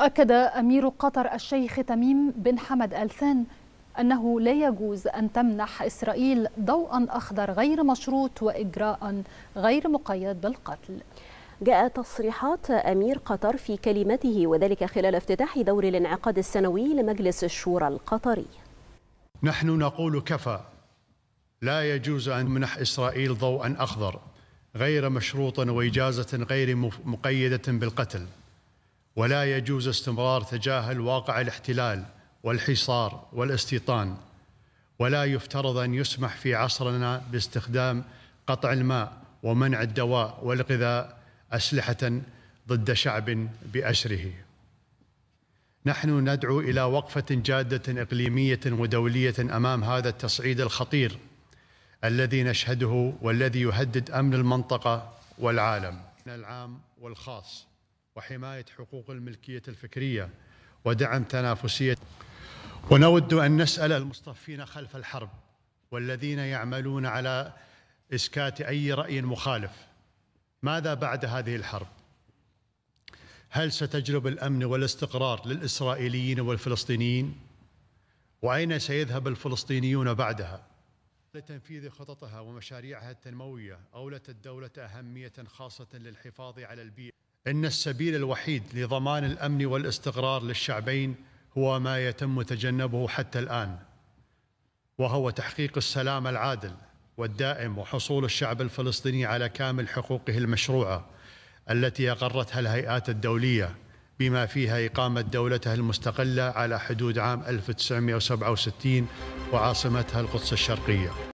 أكد أمير قطر الشيخ تميم بن حمد ألثان أنه لا يجوز أن تمنح إسرائيل ضوءا أخضر غير مشروط وإجراء غير مقيد بالقتل جاء تصريحات أمير قطر في كلمته وذلك خلال افتتاح دور الانعقاد السنوي لمجلس الشورى القطري نحن نقول كفى لا يجوز أن تمنح إسرائيل ضوءا أخضر غير مشروط وإجازة غير مقيدة بالقتل ولا يجوز استمرار تجاهل واقع الاحتلال والحصار والاستيطان ولا يفترض ان يسمح في عصرنا باستخدام قطع الماء ومنع الدواء والغذاء اسلحه ضد شعب باسره نحن ندعو الى وقفه جاده اقليميه ودوليه امام هذا التصعيد الخطير الذي نشهده والذي يهدد امن المنطقه والعالم العام والخاص وحماية حقوق الملكية الفكرية ودعم تنافسية ونود أن نسأل المصطفين خلف الحرب والذين يعملون على إسكات أي رأي مخالف ماذا بعد هذه الحرب؟ هل ستجلب الأمن والاستقرار للإسرائيليين والفلسطينيين؟ وأين سيذهب الفلسطينيون بعدها؟ لتنفيذ خططها ومشاريعها التنموية أولت الدولة أهمية خاصة للحفاظ على البيئة ان السبيل الوحيد لضمان الامن والاستقرار للشعبين هو ما يتم تجنبه حتى الان وهو تحقيق السلام العادل والدائم وحصول الشعب الفلسطيني على كامل حقوقه المشروعه التي اقرتها الهيئات الدوليه بما فيها اقامه دولتها المستقله على حدود عام 1967 وعاصمتها القدس الشرقيه